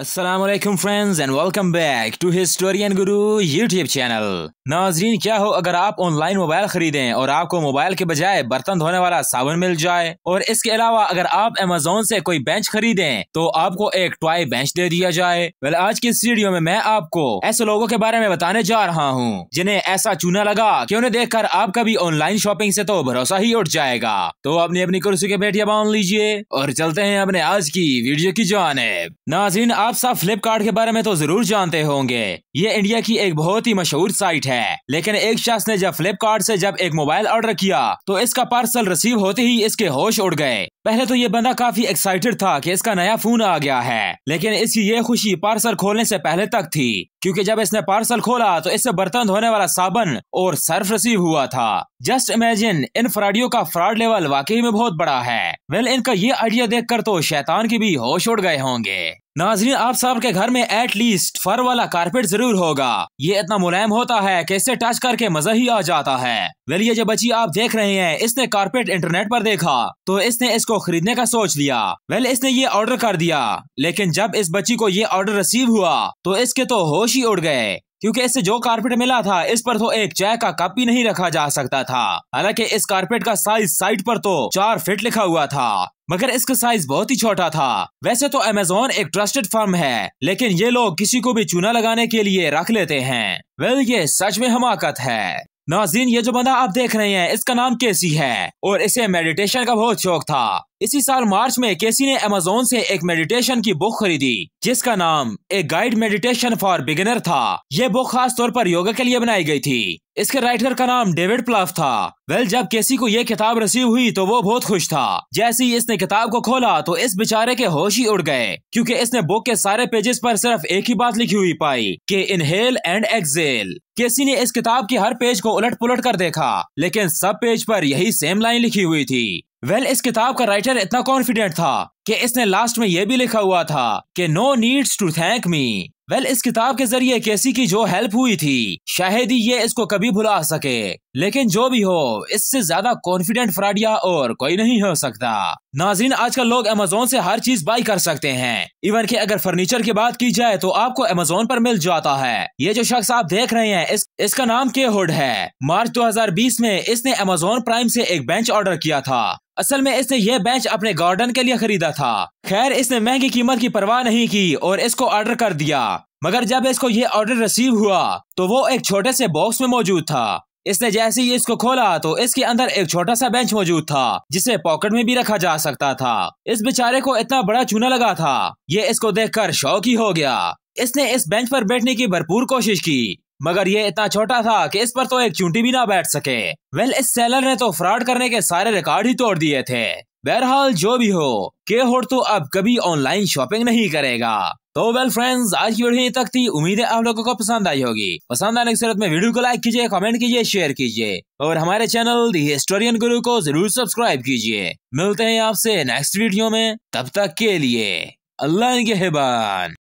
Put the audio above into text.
Aslam friends and welcome back to historian guru YouTube channel नाजरीन क्या हो अगर आप ऑनलाइन मोबाइल खरीदें और आपको मोबाइल के बजाय बर्तन धोने वाला साबुन मिल जाए और इसके अलावा अगर आप अमेजोन से कोई बेंच खरीदें तो आपको एक टॉय बेंच दे दिया जाए वेल आज की इस वीडियो में मैं आपको ऐसे लोगों के बारे में बताने जा रहा हूँ जिन्हें ऐसा चूना लगा की उन्हें देख कर आपका भी ऑनलाइन शॉपिंग ऐसी तो भरोसा ही उठ जाएगा तो अपनी अपनी कुर्सी के बेटिया बांध लीजिए और चलते हैं अपने आज की वीडियो की जानेब नाजरीन आप आप सब फ्लिपकार्ट के बारे में तो जरूर जानते होंगे ये इंडिया की एक बहुत ही मशहूर साइट है लेकिन एक शख्स ने जब फ्लिपकार्ट से जब एक मोबाइल ऑर्डर किया तो इसका पार्सल रिसीव होते ही इसके होश उड़ गए पहले तो ये बंदा काफी एक्साइटेड था कि इसका नया फोन आ गया है लेकिन इसकी ये खुशी पार्सल खोलने से पहले तक थी क्योंकि जब इसने पार्सल खोला तो इससे बर्तन धोने वाला साबन और सर्फ रिसीव हुआ था जस्ट इमेजिन इन फ्रॉडियो का फ्रॉड लेवल वाकई में बहुत बड़ा है वेल इनका ये आइडिया देखकर तो शैतान की भी होश उड़ गए होंगे नाजरीन आप साहब के घर में एट लीस्ट फर वाला कारपेट जरूर होगा ये इतना मुलायम होता है कि इससे टच करके मजा ही आ जाता है वेल ये जो बच्ची आप देख रहे हैं इसने कारपेट इंटरनेट पर देखा तो इसने इसको इसको खरीदने का सोच लिया वेल इसने ये ऑर्डर कर दिया लेकिन जब इस बच्ची को ये ऑर्डर रिसीव हुआ तो इसके तो होश ही उड़ गए क्योंकि इससे जो कारपेट मिला था इस पर तो एक चाय का कप भी नहीं रखा जा सकता था हालांकि इस कारपेट का साइज साइट पर तो चार फीट लिखा हुआ था मगर इसका साइज बहुत ही छोटा था वैसे तो अमेजोन एक ट्रस्टेड फर्म है लेकिन ये लोग किसी को भी चूना लगाने के लिए रख लेते हैं वेल ये सच में हमाकत है नाजीन ये जो बंदा आप देख रहे हैं इसका नाम केसी है और इसे मेडिटेशन का बहुत शौक था इसी साल मार्च में केसी ने अमेजोन से एक मेडिटेशन की बुक खरीदी जिसका नाम a guide meditation for beginner था यह बुक खास तौर पर योगा के लिए बनाई गई थी इसके राइटर का नाम डेविड प्लाफ था वेल जब केसी को यह किताब रसीव हुई तो वो बहुत खुश था जैसे ही इसने किताब को खोला तो इस बेचारे के होश ही उड़ गए क्यूँकी इसने बुक के सारे पेजेस पर सिर्फ एक ही बात लिखी हुई पाई के इनहेल एंड एक्सेल केसी ने इस किताब के हर पेज को उलट पुलट कर देखा लेकिन सब पेज पर यही सेम लाइन लिखी हुई थी वेल well, इस किताब का राइटर इतना कॉन्फिडेंट था कि इसने लास्ट में यह भी लिखा हुआ था कि no needs to thank me well इस किताब के जरिए केसी की जो हेल्प हुई थी शायद ही ये इसको कभी भुला सके लेकिन जो भी हो इससे ज्यादा कॉन्फिडेंट फ्राडिया और कोई नहीं हो सकता नाजरीन आजकल लोग अमेजोन से हर चीज बाई कर सकते हैं इवन कि अगर फर्नीचर की बात की जाए तो आपको अमेजोन पर मिल जाता है ये जो शख्स आप देख रहे हैं इस, इसका नाम के हुड है मार्च दो में इसने अमेजोन प्राइम ऐसी एक बेंच ऑर्डर किया था असल में इसने ये बेंच अपने गार्डन के लिए खरीदा था खैर इसने महंगी कीमत की परवाह नहीं की और इसको ऑर्डर कर दिया मगर जब इसको ये ऑर्डर रिसीव हुआ तो वो एक छोटे से बॉक्स में मौजूद था इसने जैसे ही इसको खोला तो इसके अंदर एक छोटा सा बेंच मौजूद था जिसे पॉकेट में भी रखा जा सकता था इस बेचारे को इतना बड़ा चूना लगा था ये इसको देखकर शौक ही हो गया इसने इस बेंच पर बैठने की भरपूर कोशिश की मगर ये इतना छोटा था कि इस पर तो एक चूंटी भी ना बैठ सके वेल इस सेलर ने तो फ्रॉड करने के सारे रिकॉर्ड ही तोड़ दिए थे बहरहाल जो भी हो के होट तो अब कभी ऑनलाइन शॉपिंग नहीं करेगा तो वेल फ्रेंड्स आज की वीडियो तक थी उम्मीद है आप लोगों को पसंद आई होगी पसंद आने की सूरत में वीडियो को लाइक कीजिए कमेंट कीजिए शेयर कीजिए और हमारे चैनल दी हिस्टोरियन गुरु को जरूर सब्सक्राइब कीजिए मिलते हैं आपसे नेक्स्ट वीडियो में तब तक के लिए अल्लाह के हिबान